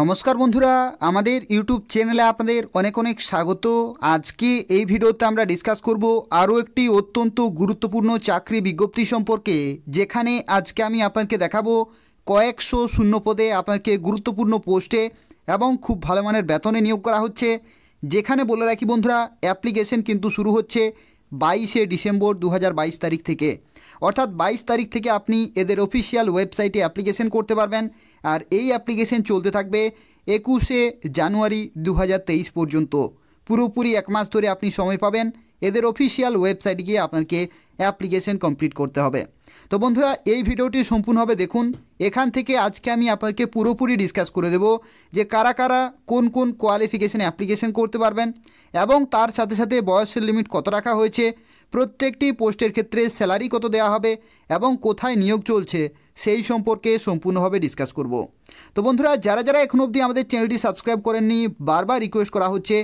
নমস্কার বন্ধুরা আমাদের ইউটিউব চ্যানেলে আপনাদের অনেক অনেক স্বাগত আজকে এই ভিডিওতে আমরা ডিসকাস করব আরও একটি অত্যন্ত গুরুত্বপূর্ণ চাকরি বিজ্ঞপ্তি সম্পর্কে যেখানে আজকে আমি আপনাকে দেখাবো কয়েকশো শূন্য পদে আপনাকে গুরুত্বপূর্ণ পোস্টে এবং খুব ভালো মানের বেতনে নিয়োগ করা হচ্ছে যেখানে বলে রাখি বন্ধুরা অ্যাপ্লিকেশন কিন্তু শুরু হচ্ছে বাইশে ডিসেম্বর দু তারিখ থেকে অর্থাৎ বাইশ তারিখ থেকে আপনি এদের অফিসিয়াল ওয়েবসাইটে অ্যাপ্লিকেশন করতে পারবেন আর এই অ্যাপ্লিকেশন চলতে থাকবে একুশে জানুয়ারি দু পর্যন্ত পুরোপুরি এক মাস ধরে আপনি সময় পাবেন এদের অফিসিয়াল ওয়েবসাইটে গিয়ে আপনাকে অ্যাপ্লিকেশন কমপ্লিট করতে হবে তো বন্ধুরা এই ভিডিওটি সম্পূর্ণভাবে দেখুন এখান থেকে আজকে আমি আপনাকে পুরোপুরি ডিসকাস করে দেব যে কারা কারা কোন কোন কোয়ালিফিকেশান অ্যাপ্লিকেশন করতে পারবেন এবং তার সাথে সাথে বয়সের লিমিট কত রাখা হয়েছে প্রত্যেকটি পোস্টের ক্ষেত্রে স্যালারি কত দেয়া হবে এবং কোথায় নিয়োগ চলছে সেই সম্পর্কে সম্পূর্ণভাবে ডিসকাস করব তো বন্ধুরা যারা যারা এখন অবধি আমাদের চ্যানেলটি সাবস্ক্রাইব করেননি বারবার রিকোয়েস্ট করা হচ্ছে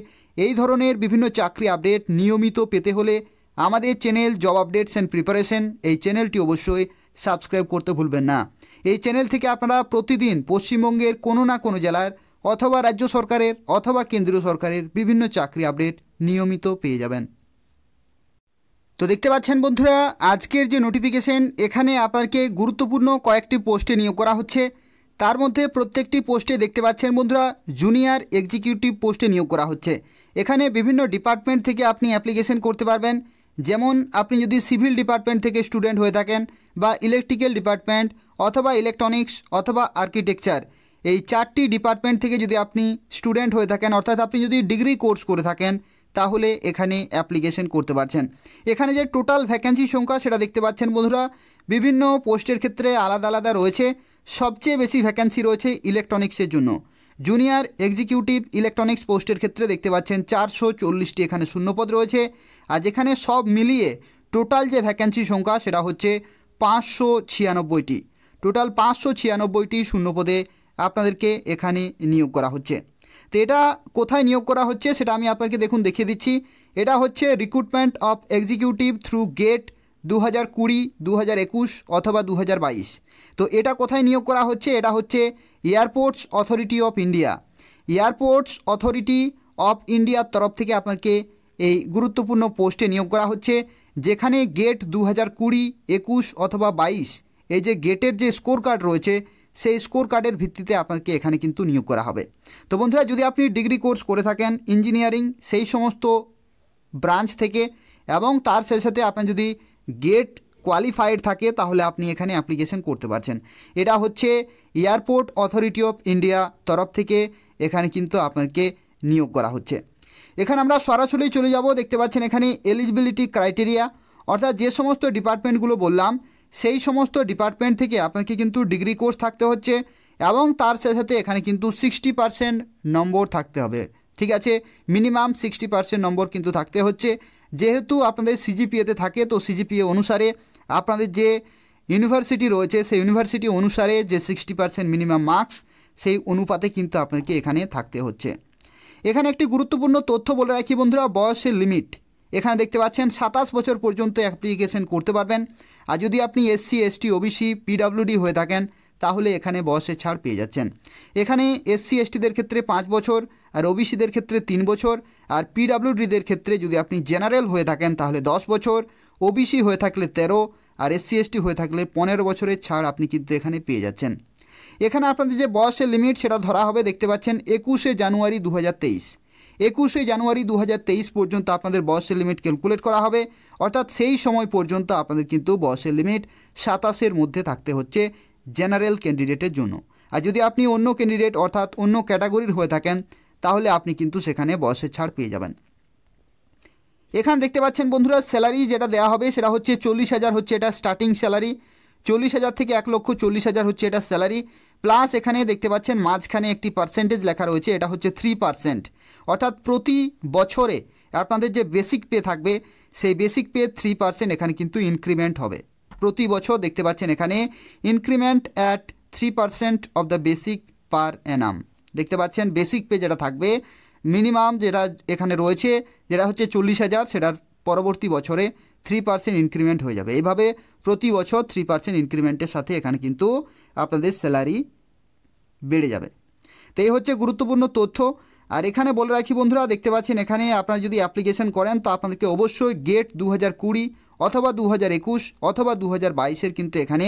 এই ধরনের বিভিন্ন চাকরি আপডেট নিয়মিত পেতে হলে আমাদের channel job updates and preparation এই চ্যানেলটি অবশ্যই সাবস্ক্রাইব করতে ভুলবেন না এই চ্যানেল থেকে আপনারা প্রতিদিন পশ্চিমবঙ্গের কোনো না কোনো জেলার অথবা রাজ্য সরকারের অথবা কেন্দ্রীয় সরকারের বিভিন্ন চাকরি আপডেট নিয়মিত পেয়ে যাবেন তো দেখতে পাচ্ছেন বন্ধুরা আজকের যে নোটিফিকেশন এখানে আপনাকে গুরুত্বপূর্ণ কয়েকটি পোস্টে নিয়োগ করা হচ্ছে তার মধ্যে প্রত্যেকটি পোস্টে দেখতে পাচ্ছেন বন্ধুরা জুনিয়র এক্সিকিউটিভ পোস্টে নিয়োগ করা হচ্ছে এখানে বিভিন্ন ডিপার্টমেন্ট থেকে আপনি অ্যাপ্লিকেশন করতে পারবেন যেমন আপনি যদি সিভিল ডিপার্টমেন্ট থেকে স্টুডেন্ট হয়ে থাকেন বা ইলেকট্রিক্যাল ডিপার্টমেন্ট অথবা ইলেকট্রনিক্স অথবা আর্কিটেকচার এই চারটি ডিপার্টমেন্ট থেকে যদি আপনি স্টুডেন্ট হয়ে থাকেন অর্থাৎ আপনি যদি ডিগ্রি কোর্স করে থাকেন তাহলে এখানে অ্যাপ্লিকেশন করতে পারছেন এখানে যে টোটাল ভ্যাকেন্সির সংখ্যা সেটা দেখতে পাচ্ছেন বন্ধুরা বিভিন্ন পোস্টের ক্ষেত্রে আলাদা আলাদা রয়েছে সবচেয়ে বেশি ভ্যাকেন্সি রয়েছে ইলেকট্রনিক্সের জন্য জুনিয়র এক্সিকিউটিভ ইলেকট্রনিক্স পোস্টের ক্ষেত্রে দেখতে পাচ্ছেন চারশো চল্লিশটি এখানে শূন্যপদ রয়েছে আর যেখানে সব মিলিয়ে টোটাল যে ভ্যাকেন্সি সংখ্যা সেটা হচ্ছে পাঁচশো ছিয়ানব্বইটি টোটাল পাঁচশো ছিয়ানব্বইটি শূন্যপদে আপনাদেরকে এখানে নিয়োগ করা হচ্ছে তো এটা কোথায় নিয়োগ করা হচ্ছে সেটা আমি আপনাকে দেখুন দেখিয়ে দিচ্ছি এটা হচ্ছে recruitment of executive through GATE দু হাজার কুড়ি দু হাজার একুশ অথবা দু হাজার বাইশ তো এটা কোথায় নিয়োগ করা হচ্ছে এটা হচ্ছে airports authority of India airports authority of ইন্ডিয়ার তরফ থেকে আপনাকে এই গুরুত্বপূর্ণ পোস্টে নিয়োগ করা হচ্ছে যেখানে গেট দু হাজার কুড়ি একুশ অথবা বাইশ এই যে গেটের যে স্কোর কার্ড রয়েছে সেই স্কোর কার্ডের ভিত্তিতে আপনাকে এখানে কিন্তু নিয়োগ করা হবে তো বন্ধুরা যদি আপনি ডিগ্রি কোর্স করে থাকেন ইঞ্জিনিয়ারিং সেই সমস্ত ব্রাঞ্চ থেকে এবং তার সাথে সাথে আপনি যদি গেট কোয়ালিফাইড থাকে তাহলে আপনি এখানে অ্যাপ্লিকেশন করতে পারছেন এটা হচ্ছে এয়ারপোর্ট অথরিটি অফ ইন্ডিয়া তরফ থেকে এখানে কিন্তু আপনাকে নিয়োগ করা হচ্ছে এখানে আমরা সরাসরি চলে যাব দেখতে পাচ্ছেন এখানে এলিজিবিলিটি ক্রাইটেরিয়া অর্থাৎ যে সমস্ত ডিপার্টমেন্টগুলো বললাম সেই সমস্ত ডিপার্টমেন্ট থেকে আপনাকে কিন্তু ডিগ্রি কোর্স থাকতে হচ্ছে এবং তার সাথে সাথে এখানে কিন্তু সিক্সটি পারসেন্ট নম্বর থাকতে হবে ঠিক আছে মিনিমাম সিক্সটি পারসেন্ট নম্বর কিন্তু থাকতে হচ্ছে যেহেতু আপনাদের সিজিপিএতে থাকে তো সিজিপিএ অনুসারে আপনাদের যে ইউনিভার্সিটি রয়েছে সেই ইউনিভার্সিটি অনুসারে যে সিক্সটি পারসেন্ট মিনিমাম মার্কস সেই অনুপাতে কিন্তু আপনাকে এখানে থাকতে হচ্ছে এখানে একটি গুরুত্বপূর্ণ তথ্য বলে রাখি বন্ধুরা বয়সের লিমিট এখানে দেখতে পাচ্ছেন সাতাশ বছর পর্যন্ত অ্যাপ্লিকেশন করতে পারবেন আর যদি আপনি এসসি এসটি ওবিসি পিডাব্লিউডি হয়ে থাকেন তাহলে এখানে বয়সে ছাড় পেয়ে যাচ্ছেন এখানে এসসি এসটিদের ক্ষেত্রে পাঁচ বছর আর ওবিসিদের ক্ষেত্রে তিন বছর আর পিডাব্লিউডিদের ক্ষেত্রে যদি আপনি জেনারেল হয়ে থাকেন তাহলে দশ বছর ওবিসি হয়ে থাকলে তেরো আর এসসি এসটি হয়ে থাকলে পনেরো বছরের ছাড় আপনি কিন্তু এখানে পেয়ে যাচ্ছেন এখানে আপনাদের যে বয়সের লিমিট সেটা ধরা হবে দেখতে পাচ্ছেন একুশে জানুয়ারি দু হাজার একুশে জানুয়ারি দু পর্যন্ত আপনাদের বয়সের লিমিট ক্যালকুলেট করা হবে অর্থাৎ সেই সময় পর্যন্ত আপনাদের কিন্তু বয়সের লিমিট সাতাশের মধ্যে থাকতে হচ্ছে জেনারেল ক্যান্ডিডেটের জন্য আর যদি আপনি অন্য ক্যান্ডিডেট অর্থাৎ অন্য ক্যাটাগরির হয়ে থাকেন তাহলে আপনি কিন্তু সেখানে বয়সের ছাড় পেয়ে যাবেন এখানে দেখতে পাচ্ছেন বন্ধুরা স্যালারি যেটা দেওয়া হবে সেটা হচ্ছে চল্লিশ হাজার হচ্ছে এটা স্টার্টিং স্যালারি চল্লিশ হাজার থেকে এক লক্ষ চল্লিশ হাজার হচ্ছে এটা স্যালারি প্লাস এখানে দেখতে পাচ্ছেন মাঝখানে একটি পার্সেন্টেজ লেখা রয়েছে এটা হচ্ছে থ্রি পার্সেন্ট অর্থাৎ প্রতি বছরে আপনাদের যে বেসিক পে থাকবে সেই বেসিক পে থ্রি পার্সেন্ট এখানে কিন্তু ইনক্রিমেন্ট হবে প্রতি বছর দেখতে পাচ্ছেন এখানে increment at three percent of the basic per annum দেখতে পাচ্ছেন বেসিক পে যেটা থাকবে মিনিমাম যেটা এখানে রয়েছে যেটা হচ্ছে চল্লিশ হাজার সেটার পরবর্তী বছরে থ্রি পার্সেন্ট ইনক্রিমেন্ট হয়ে যাবে এভাবে প্রতি বছর থ্রি পার্সেন্ট ইনক্রিমেন্টের সাথে এখানে কিন্তু আপনাদের স্যালারি বেড়ে যাবে তো এই হচ্ছে গুরুত্বপূর্ণ তথ্য আর এখানে বলে রাখি বন্ধুরা দেখতে পাচ্ছেন এখানে আপনারা যদি অ্যাপ্লিকেশন করেন তো আপনাদেরকে অবশ্যই গেট দু অথবা দু হাজার একুশ অথবা দু হাজার বাইশের কিন্তু এখানে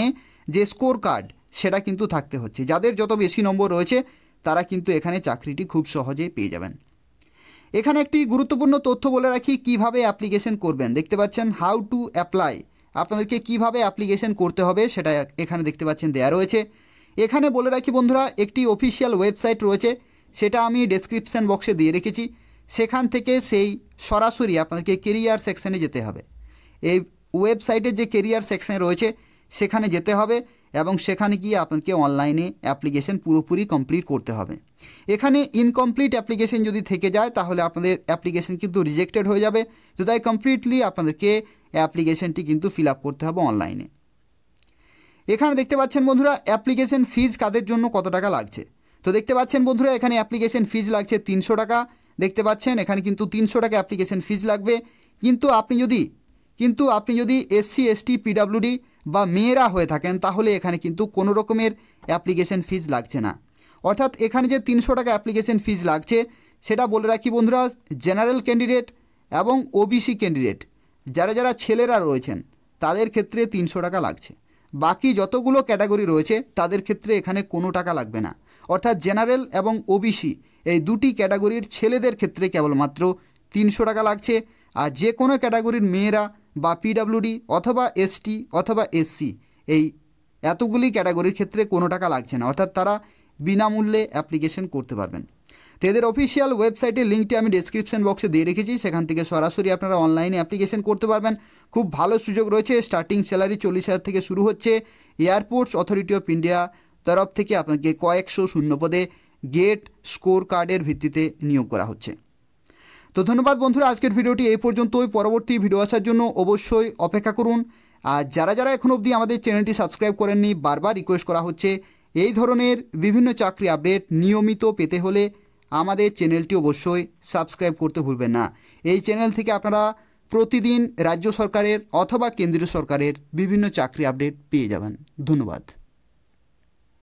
যে স্কোর কার্ড সেটা কিন্তু থাকতে হচ্ছে যাদের যত বেশি নম্বর রয়েছে তারা কিন্তু এখানে চাকরিটি খুব সহজেই পেয়ে যাবেন এখানে একটি গুরুত্বপূর্ণ তথ্য বলে রাখি কিভাবে অ্যাপ্লিকেশন করবেন দেখতে পাচ্ছেন হাউ টু অ্যাপ্লাই আপনাদেরকে কিভাবে অ্যাপ্লিকেশন করতে হবে সেটা এখানে দেখতে পাচ্ছেন দেয়া রয়েছে এখানে বলে রাখি বন্ধুরা একটি অফিসিয়াল ওয়েবসাইট রয়েছে সেটা আমি ডেসক্রিপশান বক্সে দিয়ে রেখেছি সেখান থেকে সেই সরাসরি আপনাদেরকে কেরিয়ার সেকশানে যেতে হবে এই ওয়েবসাইটের যে কেরিয়ার সেকশান রয়েছে সেখানে যেতে হবে এবং সেখানে গিয়ে আপনাকে অনলাইনে অ্যাপ্লিকেশন পুরোপুরি কমপ্লিট করতে হবে এখানে ইনকমপ্লিট অ্যাপ্লিকেশন যদি থেকে যায় তাহলে আপনাদের অ্যাপ্লিকেশন কিন্তু রিজেক্টেড হয়ে যাবে তো তাই কমপ্লিটলি আপনাদেরকে অ্যাপ্লিকেশনটি কিন্তু ফিল আপ করতে হবে অনলাইনে এখানে দেখতে পাচ্ছেন বন্ধুরা অ্যাপ্লিকেশন ফিজ কাদের জন্য কত টাকা লাগছে তো দেখতে পাচ্ছেন বন্ধুরা এখানে অ্যাপ্লিকেশন ফিজ লাগছে তিনশো টাকা দেখতে পাচ্ছেন এখানে কিন্তু তিনশো টাকা অ্যাপ্লিকেশন ফিজ লাগবে কিন্তু আপনি যদি কিন্তু আপনি যদি এসসি এসটি পিডাব্লিউডি বা মেয়েরা হয়ে থাকেন তাহলে এখানে কিন্তু কোনো রকমের অ্যাপ্লিকেশন ফিজ লাগছে না অর্থাৎ এখানে যে তিনশো টাকা অ্যাপ্লিকেশন ফিজ লাগছে সেটা বলে রাখি বন্ধুরা জেনারেল ক্যান্ডিডেট এবং ওবিসি ক্যান্ডিডেট যারা যারা ছেলেরা রয়েছেন তাদের ক্ষেত্রে তিনশো টাকা লাগছে বাকি যতগুলো ক্যাটাগরি রয়েছে তাদের ক্ষেত্রে এখানে কোনো টাকা লাগবে না অর্থাৎ জেনারেল এবং ওবিসি এই দুটি ক্যাটাগরির ছেলেদের ক্ষেত্রে কেবলমাত্র তিনশো টাকা লাগছে আর যে কোনো ক্যাটাগরির মেয়েরা বা পিডাব্লিউডি অথবা এসটি অথবা এসসি এই এতগুলি ক্যাটাগরির ক্ষেত্রে কোনো টাকা লাগছে না অর্থাৎ তারা বিনামূল্যে অ্যাপ্লিকেশন করতে পারবেন তো এদের অফিসিয়াল ওয়েবসাইটের লিঙ্কটি আমি ডিসক্রিপশন বক্সে দিয়ে রেখেছি সেখান থেকে সরাসরি আপনারা অনলাইনে অ্যাপ্লিকেশন করতে পারবেন খুব ভালো সুযোগ রয়েছে স্টার্টিং স্যালারি চল্লিশ হাজার থেকে শুরু হচ্ছে এয়ারপোর্টস অথরিটি অফ ইন্ডিয়া তরফ থেকে আপনাকে কয়েকশো শূন্য পদে গেট স্কোর কার্ডের ভিত্তিতে নিয়োগ করা হচ্ছে তো ধন্যবাদ বন্ধুরা আজকের ভিডিওটি এই পর্যন্তই পরবর্তী ভিডিও আসার জন্য অবশ্যই অপেক্ষা করুন আর যারা যারা এখন অবধি আমাদের চ্যানেলটি সাবস্ক্রাইব করেননি বারবার রিকোয়েস্ট করা হচ্ছে এই ধরনের বিভিন্ন চাকরি আপডেট নিয়মিত পেতে হলে আমাদের চ্যানেলটি অবশ্যই সাবস্ক্রাইব করতে ভুলবেন না এই চ্যানেল থেকে আপনারা প্রতিদিন রাজ্য সরকারের অথবা কেন্দ্রীয় সরকারের বিভিন্ন চাকরি আপডেট পেয়ে যাবেন ধন্যবাদ